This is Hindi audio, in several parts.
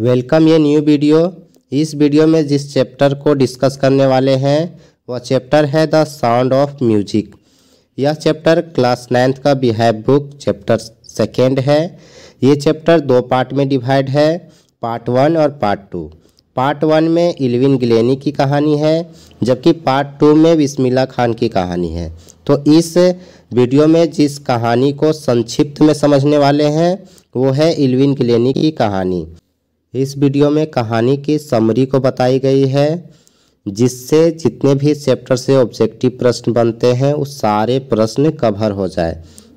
वेलकम ये न्यू वीडियो इस वीडियो में जिस चैप्टर को डिस्कस करने वाले हैं वह चैप्टर है द साउंड ऑफ म्यूजिक यह चैप्टर क्लास नाइन्थ का बिहेव बुक चैप्टर सेकेंड है ये चैप्टर दो पार्ट में डिवाइड है पार्ट वन और पार्ट टू पार्ट वन में इलविन गिलेनी की कहानी है जबकि पार्ट टू में बिस्मिल्ला खान की कहानी है तो इस वीडियो में जिस कहानी को संक्षिप्त में समझने वाले हैं वो है इलविन गिलेनी की कहानी इस वीडियो में कहानी की समरी को बताई गई है जिससे जितने भी चैप्टर से ऑब्जेक्टिव प्रश्न बनते हैं वो सारे प्रश्न कवर हो जाए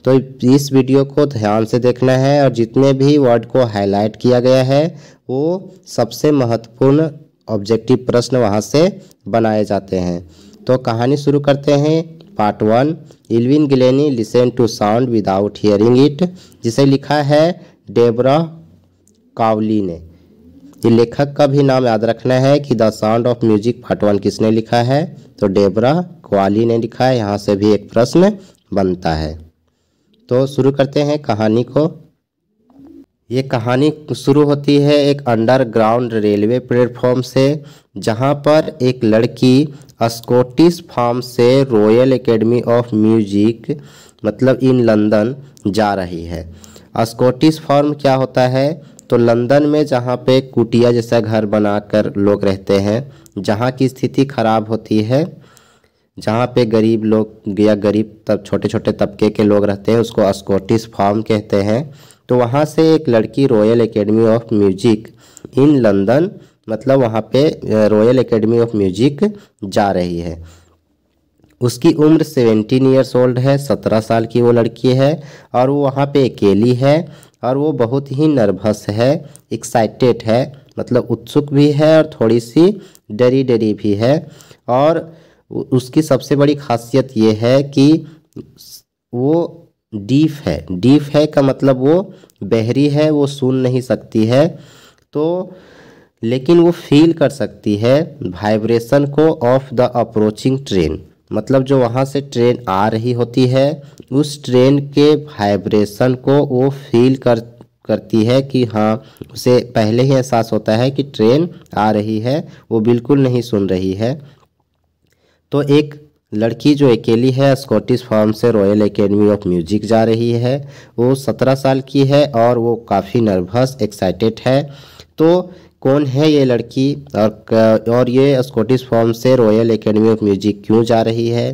तो इस वीडियो को ध्यान से देखना है और जितने भी वर्ड को हाईलाइट किया गया है वो सबसे महत्वपूर्ण ऑब्जेक्टिव प्रश्न वहाँ से बनाए जाते हैं तो कहानी शुरू करते हैं part one Evelyn Glennie listen to sound without hearing it जिसे लिखा है डेबरा कावली ने ये लेखक का भी नाम याद रखना है कि the Sound of Music part one किसने लिखा है तो डेबरा क्वाली ने लिखा है यहाँ से भी एक प्रश्न बनता है तो शुरू करते हैं कहानी को ये कहानी शुरू होती है एक अंडरग्राउंड रेलवे प्लेटफॉर्म से जहाँ पर एक लड़की स्कॉटिश फार्म से रॉयल एकेडमी ऑफ म्यूजिक मतलब इन लंदन जा रही है स्कॉटिश फार्म क्या होता है तो लंदन में जहाँ पे कुटिया जैसा घर बनाकर लोग रहते हैं जहाँ की स्थिति खराब होती है जहाँ पे गरीब लोग या गरीब तब छोटे छोटे तबके के लोग रहते हैं उसको स्कॉटिश फार्म कहते हैं तो वहाँ से एक लड़की Royal Academy of Music in London मतलब वहाँ पे रॉयल एकेडमी ऑफ म्यूजिक जा रही है उसकी उम्र सेवेंटीन ईयर्स ओल्ड है सत्रह साल की वो लड़की है और वो वहाँ पे अकेली है और वो बहुत ही नर्वस है एक्साइटेड है मतलब उत्सुक भी है और थोड़ी सी डरी डरी भी है और उसकी सबसे बड़ी खासियत ये है कि वो डीप है डीप है का मतलब वो बहरी है वो सुन नहीं सकती है तो लेकिन वो फील कर सकती है वाइब्रेशन को ऑफ द अप्रोचिंग ट्रेन मतलब जो वहाँ से ट्रेन आ रही होती है उस ट्रेन के वाइब्रेशन को वो फील कर करती है कि हाँ उसे पहले ही एहसास होता है कि ट्रेन आ रही है वो बिल्कुल नहीं सुन रही है तो एक लड़की जो अकेली है स्कॉटिश फॉर्म से रॉयल एकेडमी ऑफ म्यूजिक जा रही है वो सत्रह साल की है और वो काफ़ी नर्वस एक्साइटेड है तो कौन है ये लड़की और और ये स्कॉटिश फॉर्म से रॉयल एकेडमी ऑफ म्यूजिक क्यों जा रही है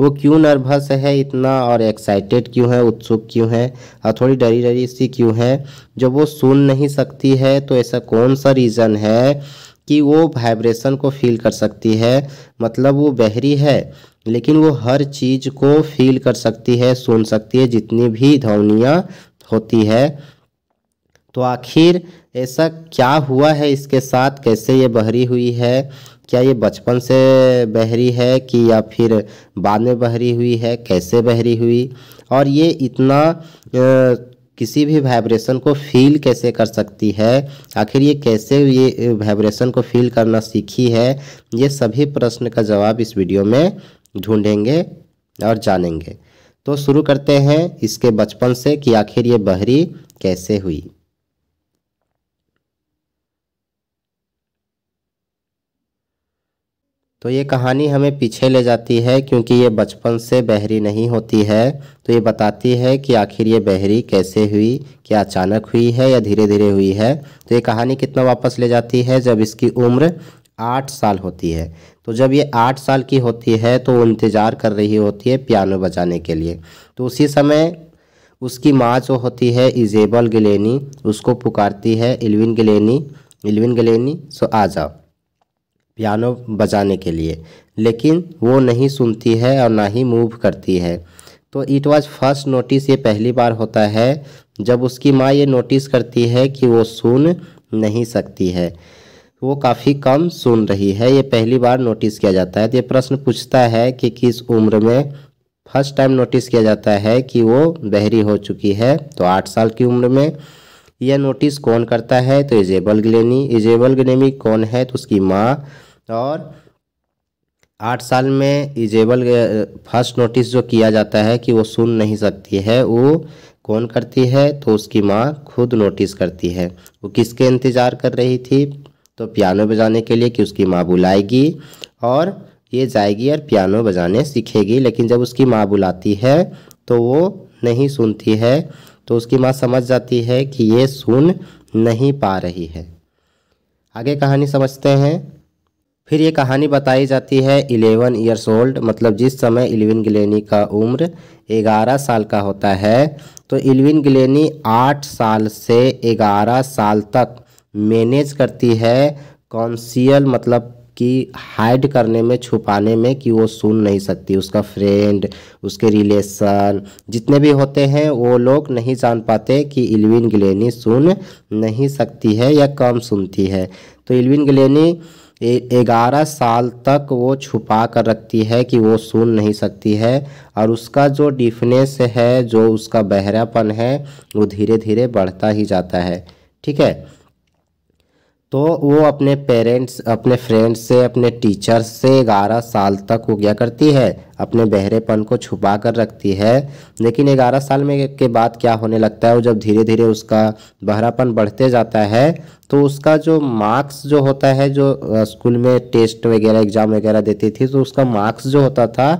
वो क्यों नर्वस है इतना और एक्साइटेड क्यों है उत्सुक क्यों है और थोड़ी डरी डरी सी क्यों है जब वो सुन नहीं सकती है तो ऐसा कौन सा रीज़न है कि वो वाइब्रेशन को फील कर सकती है मतलब वो बहरी है लेकिन वो हर चीज़ को फील कर सकती है सुन सकती है जितनी भी ध्वनियाँ होती है तो आखिर ऐसा क्या हुआ है इसके साथ कैसे ये बहरी हुई है क्या ये बचपन से बहरी है कि या फिर बाद में बहरी हुई है कैसे बहरी हुई और ये इतना किसी भी वाइब्रेशन को फील कैसे कर सकती है आखिर ये कैसे ये वाइब्रेशन को फील करना सीखी है ये सभी प्रश्न का जवाब इस वीडियो में ढूंढेंगे और जानेंगे तो शुरू करते हैं इसके बचपन से कि आखिर ये बहरी कैसे हुई तो ये कहानी हमें पीछे ले जाती है क्योंकि ये बचपन से बहरी नहीं होती है तो ये बताती है कि आखिर ये बहरी कैसे हुई क्या अचानक हुई है या धीरे धीरे हुई है तो ये कहानी कितना वापस ले जाती है जब इसकी उम्र आठ साल होती है तो जब ये आठ साल की होती है तो वो इंतज़ार कर रही होती है पियानो बजाने के लिए तो उसी समय उसकी माँ जो होती है इजेबल गलेनी उसको पुकारती है इलविन गलेनी इलविन गलेनी सो आ जाओ पियानो बजाने के लिए लेकिन वो नहीं सुनती है और ना ही मूव करती है तो इट वाज फर्स्ट नोटिस ये पहली बार होता है जब उसकी माँ ये नोटिस करती है कि वो सुन नहीं सकती है वो काफ़ी कम सुन रही है ये पहली बार नोटिस किया जाता है तो ये प्रश्न पूछता है कि किस उम्र में फर्स्ट टाइम नोटिस किया जाता है कि वो बहरी हो चुकी है तो आठ साल की उम्र में यह नोटिस कौन करता है तो इजेबल ग्लेनी इजेबल ग्लेमी कौन है तो उसकी माँ और आठ साल में इजेबल फर्स्ट नोटिस जो किया जाता है कि वो सुन नहीं सकती है वो कौन करती है तो उसकी माँ खुद नोटिस करती है वो किसके इंतज़ार कर रही थी तो पियानो बजाने के लिए कि उसकी माँ बुलाएगी और ये जाएगी और पियानो बजाने सीखेगी लेकिन जब उसकी माँ बुलाती है तो वो नहीं सुनती है तो उसकी माँ समझ जाती है कि ये सुन नहीं पा रही है आगे कहानी समझते हैं फिर ये कहानी बताई जाती है इलेवन ईयर्स ओल्ड मतलब जिस समय इलविन गिलेनी का उम्र ग्यारह साल का होता है तो इलविन गिलेनी आठ साल से ग्यारह साल तक मैनेज करती है कॉन्सियल मतलब कि हाइड करने में छुपाने में कि वो सुन नहीं सकती उसका फ्रेंड उसके रिलेशन जितने भी होते हैं वो लोग नहीं जान पाते कि इलविन गिलेनी सुन नहीं सकती है या कम सुनती है तो इलविन गिलेनी ग्यारह साल तक वो छुपा कर रखती है कि वो सुन नहीं सकती है और उसका जो डिफनेस है जो उसका बहरापन है वो धीरे धीरे बढ़ता ही जाता है ठीक है तो वो अपने पेरेंट्स अपने फ्रेंड्स से अपने टीचर से ग्यारह साल तक हो गया करती है अपने बहरेपन को छुपा कर रखती है लेकिन ग्यारह साल में के बाद क्या होने लगता है वो जब धीरे धीरे उसका बहरापन बढ़ते जाता है तो उसका जो मार्क्स जो होता है जो स्कूल में टेस्ट वगैरह एग्ज़ाम वगैरह देती थी तो उसका मार्क्स जो होता था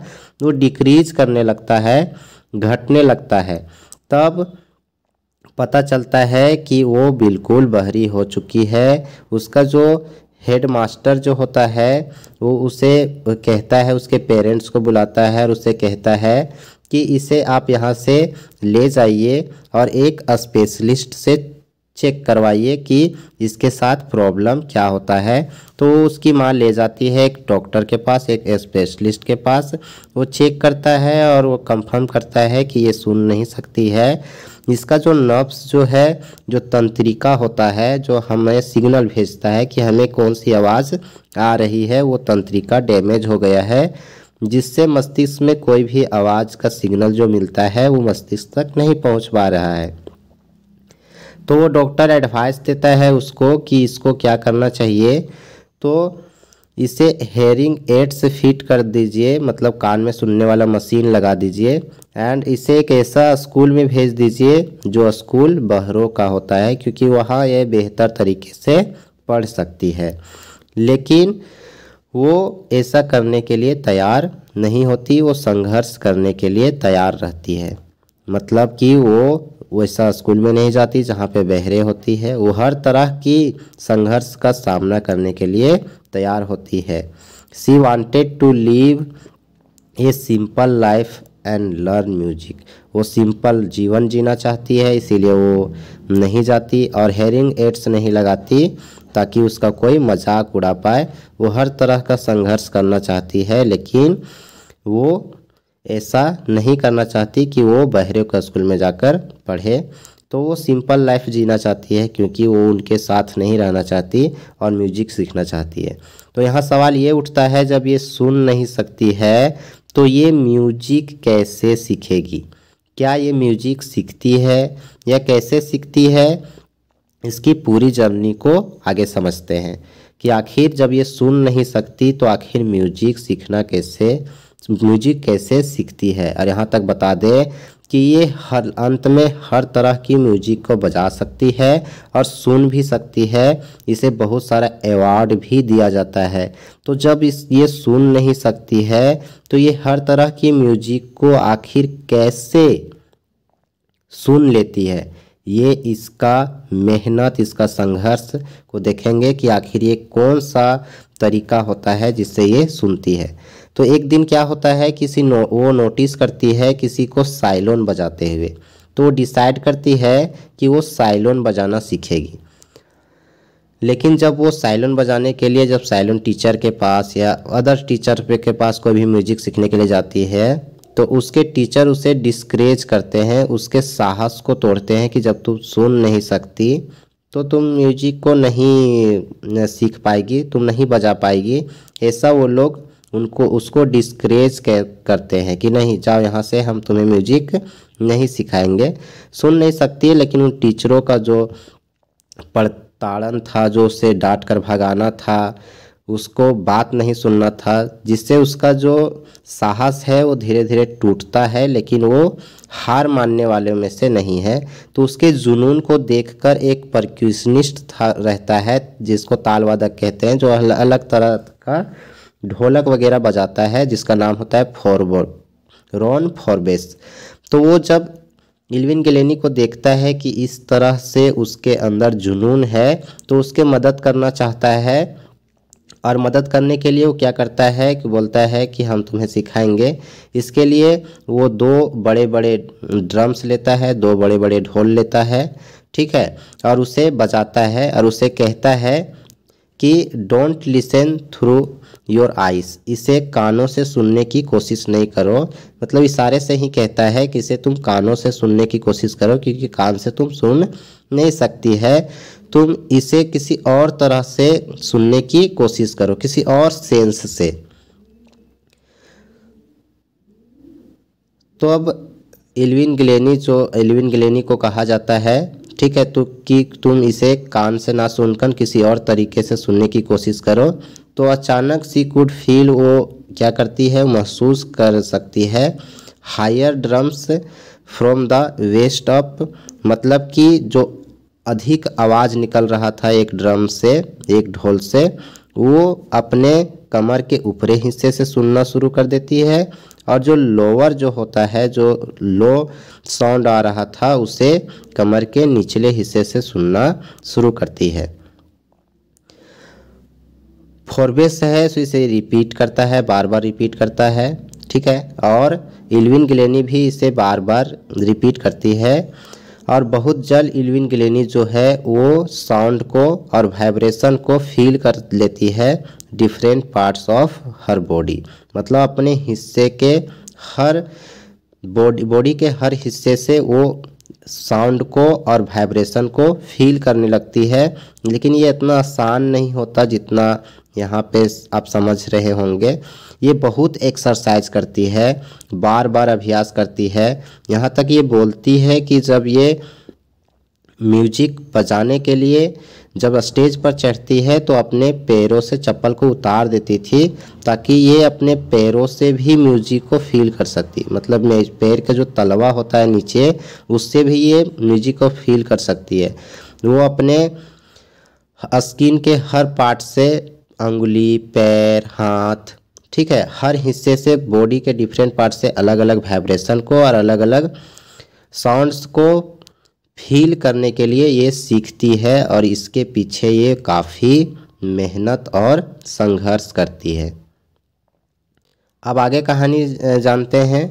वो डिक्रीज करने लगता है घटने लगता है तब पता चलता है कि वो बिल्कुल बहरी हो चुकी है उसका जो हेड मास्टर जो होता है वो उसे कहता है उसके पेरेंट्स को बुलाता है और उसे कहता है कि इसे आप यहाँ से ले जाइए और एक स्पेशलिस्ट से चेक करवाइए कि इसके साथ प्रॉब्लम क्या होता है तो उसकी माँ ले जाती है एक डॉक्टर के पास एक स्पेशलिस्ट के पास वो चेक करता है और वो कंफर्म करता है कि ये सुन नहीं सकती है इसका जो नर्व्स जो है जो तंत्रिका होता है जो हमें सिग्नल भेजता है कि हमें कौन सी आवाज़ आ रही है वो तंत्रिका डैमेज हो गया है जिससे मस्तिष्क में कोई भी आवाज़ का सिग्नल जो मिलता है वो मस्तिष्क तक नहीं पहुंच पा रहा है तो वो डॉक्टर एडवाइस देता है उसको कि इसको क्या करना चाहिए तो इसे हेयरिंग एड से फिट कर दीजिए मतलब कान में सुनने वाला मशीन लगा दीजिए एंड इसे एक ऐसा स्कूल में भेज दीजिए जो स्कूल बहरों का होता है क्योंकि वहाँ यह बेहतर तरीके से पढ़ सकती है लेकिन वो ऐसा करने के लिए तैयार नहीं होती वो संघर्ष करने के लिए तैयार रहती है मतलब कि वो वैसा स्कूल में नहीं जाती जहाँ पे बहरे होती है वो हर तरह की संघर्ष का सामना करने के लिए तैयार होती है she wanted to live a simple life and learn music वो सिंपल जीवन जीना चाहती है इसीलिए वो नहीं जाती और हेयरिंग एड्स नहीं लगाती ताकि उसका कोई मजाक उड़ा पाए वो हर तरह का संघर्ष करना चाहती है लेकिन वो ऐसा नहीं करना चाहती कि वो बहरे के स्कूल में जाकर पढ़े तो वो सिंपल लाइफ जीना चाहती है क्योंकि वो उनके साथ नहीं रहना चाहती और म्यूजिक सीखना चाहती है तो यहाँ सवाल ये उठता है जब ये सुन नहीं सकती है तो ये म्यूजिक कैसे सीखेगी क्या ये म्यूजिक सीखती है या कैसे सीखती है इसकी पूरी जर्नी को आगे समझते हैं कि आखिर जब ये सुन नहीं सकती तो आखिर म्यूजिक सीखना कैसे म्यूजिक कैसे सीखती है और यहाँ तक बता दें कि ये हर अंत में हर तरह की म्यूजिक को बजा सकती है और सुन भी सकती है इसे बहुत सारा अवार्ड भी दिया जाता है तो जब इस ये सुन नहीं सकती है तो ये हर तरह की म्यूजिक को आखिर कैसे सुन लेती है ये इसका मेहनत इसका संघर्ष को देखेंगे कि आखिर ये कौन सा तरीका होता है जिससे ये सुनती है तो एक दिन क्या होता है किसी नो वो नोटिस करती है किसी को साइलोन बजाते हुए तो वो डिसाइड करती है कि वो साइलोन बजाना सीखेगी लेकिन जब वो साइलोन बजाने के लिए जब साइलोन टीचर के पास या अदर टीचर के पास कोई भी म्यूजिक सीखने के लिए जाती है तो उसके टीचर उसे डिस्करेज करते हैं उसके साहस को तोड़ते हैं कि जब तुम सुन नहीं सकती तो तुम म्यूजिक को नहीं सीख पाएगी तुम नहीं बजा पाएगी ऐसा वो लोग उनको उसको डिस्करेज करते हैं कि नहीं जाओ यहाँ से हम तुम्हें म्यूजिक नहीं सिखाएंगे सुन नहीं सकती लेकिन उन टीचरों का जो पड़ताड़न था जो उसे डांट कर भगाना था उसको बात नहीं सुनना था जिससे उसका जो साहस है वो धीरे धीरे टूटता है लेकिन वो हार मानने वाले में से नहीं है तो उसके जुनून को देखकर एक परक्यूशनिस्ट था रहता है जिसको तालवादक कहते हैं जो अलग तरह का ढोलक वगैरह बजाता है जिसका नाम होता है फॉरबोर रॉन फॉरबेस तो वो जब इलविन गलेनी को देखता है कि इस तरह से उसके अंदर जुनून है तो उसके मदद करना चाहता है और मदद करने के लिए वो क्या करता है कि बोलता है कि हम तुम्हें सिखाएंगे इसके लिए वो दो बड़े बड़े ड्रम्स लेता है दो बड़े बड़े ढोल लेता है ठीक है और उसे बजाता है और उसे कहता है कि don't listen through your eyes इसे कानों से सुनने की कोशिश नहीं करो मतलब इशारे से ही कहता है कि इसे तुम कानों से सुनने की कोशिश करो क्योंकि कान से तुम सुन नहीं सकती है तुम इसे किसी और तरह से सुनने की कोशिश करो किसी और सेंस से तो अब एलविन ग्लेनी जो एलविन ग्लेनी को कहा जाता है ठीक है तो कि तुम इसे कान से ना सुनकर किसी और तरीके से सुनने की कोशिश करो तो अचानक सी कुड फील वो क्या करती है महसूस कर सकती है hear drums from the waist up मतलब कि जो अधिक आवाज़ निकल रहा था एक ड्रम से एक ढोल से वो अपने कमर के ऊपरी हिस्से से सुनना शुरू कर देती है और जो लोअर जो होता है जो लो साउंड आ रहा था उसे कमर के निचले हिस्से से सुनना शुरू करती है फॉरबेस है सो इसे रिपीट करता है बार बार रिपीट करता है ठीक है और इलविन गिलेनी भी इसे बार बार रिपीट करती है और बहुत जल्द इलविन गिलेनी जो है वो साउंड को और वाइब्रेशन को फील कर लेती है different parts of her body मतलब अपने हिस्से के हर बॉडी बॉडी के हर हिस्से से वो साउंड को और वाइब्रेशन को फील करने लगती है लेकिन ये इतना आसान नहीं होता जितना यहाँ पे आप समझ रहे होंगे ये बहुत एक्सरसाइज करती है बार बार अभ्यास करती है यहाँ तक ये बोलती है कि जब ये म्यूजिक बजाने के लिए जब स्टेज पर चढ़ती है तो अपने पैरों से चप्पल को उतार देती थी ताकि ये अपने पैरों से भी म्यूजिक को फील कर सकती मतलब पैर का जो तलवा होता है नीचे उससे भी ये म्यूजिक को फील कर सकती है वो अपने स्किन के हर पार्ट से अंगुली पैर हाथ ठीक है हर हिस्से से बॉडी के डिफरेंट पार्ट से अलग अलग वाइब्रेशन को और अलग अलग साउंड्स को फील करने के लिए ये सीखती है और इसके पीछे ये काफ़ी मेहनत और संघर्ष करती है अब आगे कहानी जानते हैं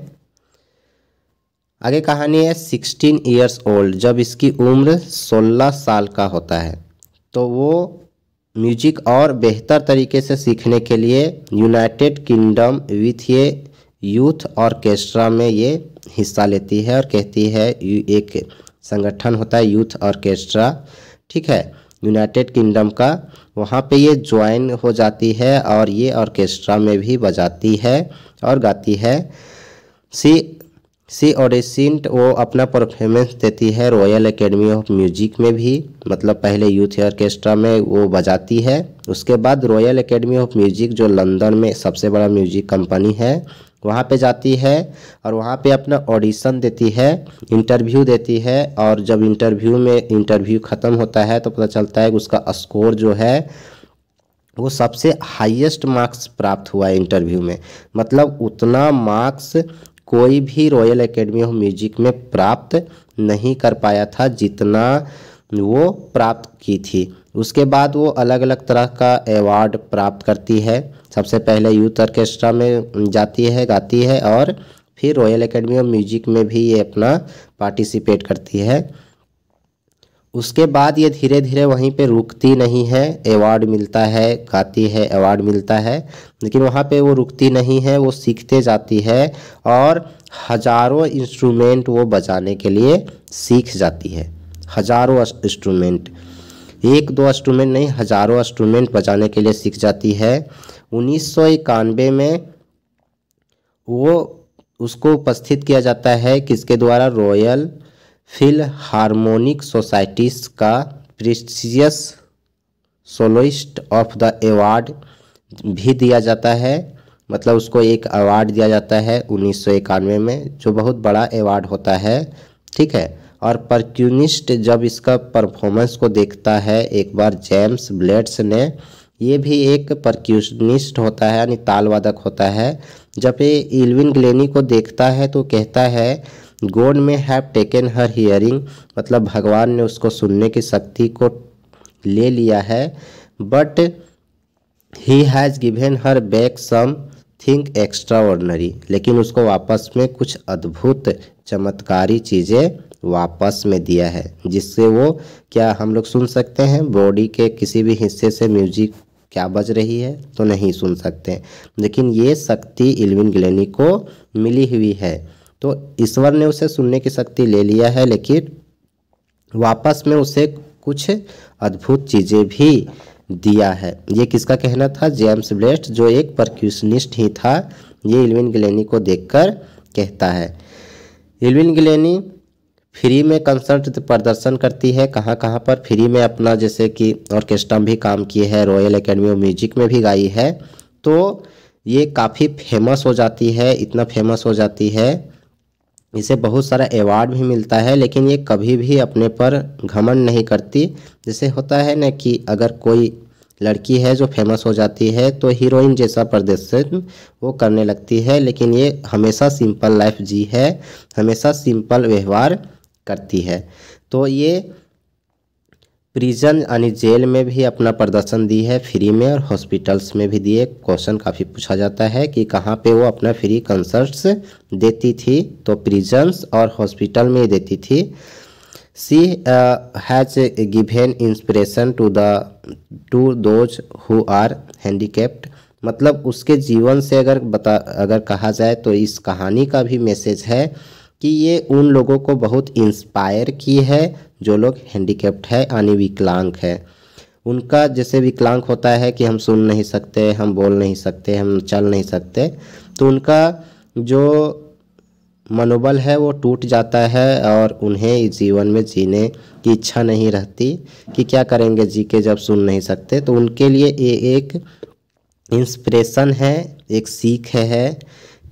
आगे कहानी है सिक्सटीन ईयर्स ओल्ड जब इसकी उम्र सोलह साल का होता है तो वो म्यूजिक और बेहतर तरीके से सीखने के लिए यूनाइटेड किंगडम विथ ये यूथ ऑर्केस्ट्रा में ये हिस्सा लेती है और कहती है एक संगठन होता है यूथ ऑर्केस्ट्रा ठीक है यूनाइटेड किंगडम का वहाँ पे ये ज्वाइन हो जाती है और ये ऑर्केस्ट्रा में भी बजाती है और गाती है सी सी ओडिसेंट वो अपना परफॉर्मेंस देती है रॉयल एकेडमी ऑफ म्यूजिक में भी मतलब पहले यूथ ऑर्केस्ट्रा में वो बजाती है उसके बाद रॉयल एकेडमी ऑफ म्यूजिक जो लंदन में सबसे बड़ा म्यूजिक कंपनी है वहाँ पे जाती है और वहाँ पे अपना ऑडिशन देती है इंटरव्यू देती है और जब इंटरव्यू में इंटरव्यू ख़त्म होता है तो पता चलता है कि उसका स्कोर जो है वो सबसे हाईएस्ट मार्क्स प्राप्त हुआ है इंटरव्यू में मतलब उतना मार्क्स कोई भी रॉयल एकेडमी ऑफ म्यूजिक में प्राप्त नहीं कर पाया था जितना वो प्राप्त की थी उसके बाद वो अलग अलग तरह का अवार्ड प्राप्त करती है सबसे पहले यूथ ऑर्केस्ट्रा में जाती है गाती है और फिर रॉयल एकेडमी ऑफ म्यूजिक में भी ये अपना पार्टिसिपेट करती है उसके बाद ये धीरे धीरे वहीं पे रुकती नहीं है अवार्ड मिलता है गाती है अवार्ड मिलता है लेकिन वहाँ पे वो रुकती नहीं है वो सीखते जाती है और हज़ारों इंस्ट्रूमेंट वो बजाने के लिए सीख जाती है हज़ारों इंस्ट्रूमेंट एक दो इंस्ट्रूमेंट नहीं हज़ारों इंस्ट्रूमेंट बजाने के लिए सीख जाती है उन्नीस में वो उसको उपस्थित किया जाता है किसके द्वारा रॉयल फिलहार्मोनिक सोसाइटीज का precious soloist of the award भी दिया जाता है मतलब उसको एक अवार्ड दिया जाता है उन्नीस सौ इक्यानवे में जो बहुत बड़ा अवार्ड होता है ठीक है और परक्यूनिस्ट जब इसका परफॉर्मेंस को देखता है एक बार जेम्स ब्लेड्स ने ये भी एक परक्यूनिस्ट होता है यानी तालवादक होता है जब ये इलविन ग्लेनी को देखता है तो कहता है गोड में हैव टेकन हर हियरिंग मतलब भगवान ने उसको सुनने की शक्ति को ले लिया है but he has given her back something extraordinary लेकिन उसको वापस में कुछ अद्भुत चमत्कारी चीज़ें वापस में दिया है जिससे वो क्या हम लोग सुन सकते हैं बॉडी के किसी भी हिस्से से म्यूजिक क्या बज रही है तो नहीं सुन सकते लेकिन ये शक्ति इलविन ग्लैनी को मिली हुई है तो ईश्वर ने उसे सुनने की शक्ति ले लिया है लेकिन वापस में उसे कुछ अद्भुत चीज़ें भी दिया है ये किसका कहना था जेम्स ब्लेस्ट जो एक परक्यूशनिस्ट ही था ये इलविन गलेनी को देखकर कहता है इलविन गलेनी फ्री में कंसर्ट प्रदर्शन करती है कहाँ कहाँ पर फ्री में अपना जैसे कि ऑर्केस्ट्रा भी काम किए है रॉयल एकेडमी ऑफ म्यूजिक में भी गाई है तो ये काफ़ी फेमस हो जाती है इतना फेमस हो जाती है इसे बहुत सारा अवार्ड भी मिलता है लेकिन ये कभी भी अपने पर घमंड नहीं करती जैसे होता है ना कि अगर कोई लड़की है जो फेमस हो जाती है तो हीरोइन जैसा प्रदर्शन वो करने लगती है लेकिन ये हमेशा सिंपल लाइफ जी है हमेशा सिंपल व्यवहार करती है तो ये प्रिजन यानी जेल में भी अपना प्रदर्शन दी है फ्री में और हॉस्पिटल्स में भी दिए क्वेश्चन काफ़ी पूछा जाता है कि कहाँ पे वो अपना फ्री कंसर्ट्स देती थी तो प्रिजन्स और हॉस्पिटल में देती थी she has given inspiration to the to those who are handicapped मतलब उसके जीवन से अगर बता अगर कहा जाए तो इस कहानी का भी मैसेज है कि ये उन लोगों को बहुत इंस्पायर की है जो लोग हैंडीकेप्ट है यानी विकलांग है उनका जैसे विकलांग होता है कि हम सुन नहीं सकते हम बोल नहीं सकते हम चल नहीं सकते तो उनका जो मनोबल है वो टूट जाता है और उन्हें जीवन में जीने की इच्छा नहीं रहती कि क्या करेंगे जी के जब सुन नहीं सकते तो उनके लिए ये एक इंस्पिरेशन है एक सीख है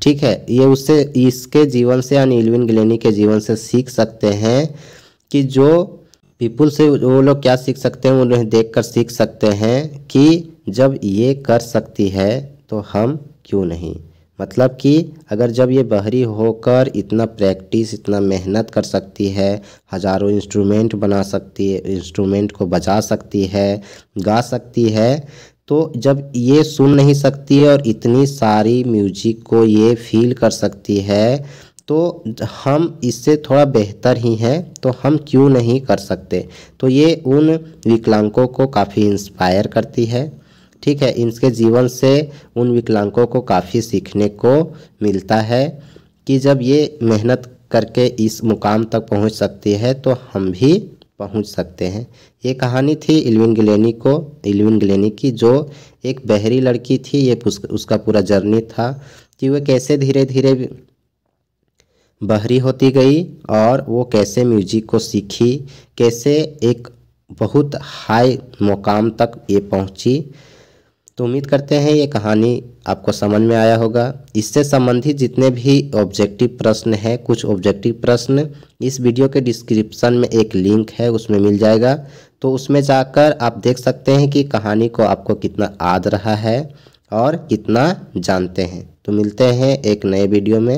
ठीक है ये उससे इसके जीवन से यानी इलविन ग्लेनी के जीवन से सीख सकते हैं कि जो पीपुल से वो लोग क्या सीख सकते हैं उन्हें कर सीख सकते हैं कि जब ये कर सकती है तो हम क्यों नहीं मतलब कि अगर जब ये बहरी होकर इतना प्रैक्टिस इतना मेहनत कर सकती है हज़ारों इंस्ट्रूमेंट बना सकती है इंस्ट्रूमेंट को बजा सकती है गा सकती है तो जब ये सुन नहीं सकती है और इतनी सारी म्यूजिक को ये फील कर सकती है तो हम इससे थोड़ा बेहतर ही हैं तो हम क्यों नहीं कर सकते तो ये उन विकलांगों को काफ़ी इंस्पायर करती है ठीक है इनके जीवन से उन विकलांगों को काफ़ी सीखने को मिलता है कि जब ये मेहनत करके इस मुकाम तक पहुंच सकती है तो हम भी पहुंच सकते हैं ये कहानी थी इलविन गिलेनी को इलविन गिलेनी की जो एक बहरी लड़की थी ये उसका पूरा जर्नी था कि वह कैसे धीरे धीरे बहरी होती गई और वो कैसे म्यूजिक को सीखी कैसे एक बहुत हाई मुकाम तक ये पहुंची तो उम्मीद करते हैं ये कहानी आपको समझ में आया होगा इससे संबंधित जितने भी ऑब्जेक्टिव प्रश्न हैं कुछ ऑब्जेक्टिव प्रश्न इस वीडियो के डिस्क्रिप्शन में एक लिंक है उसमें मिल जाएगा तो उसमें जाकर आप देख सकते हैं कि कहानी को आपको कितना आद रहा है और कितना जानते हैं तो मिलते हैं एक नए वीडियो में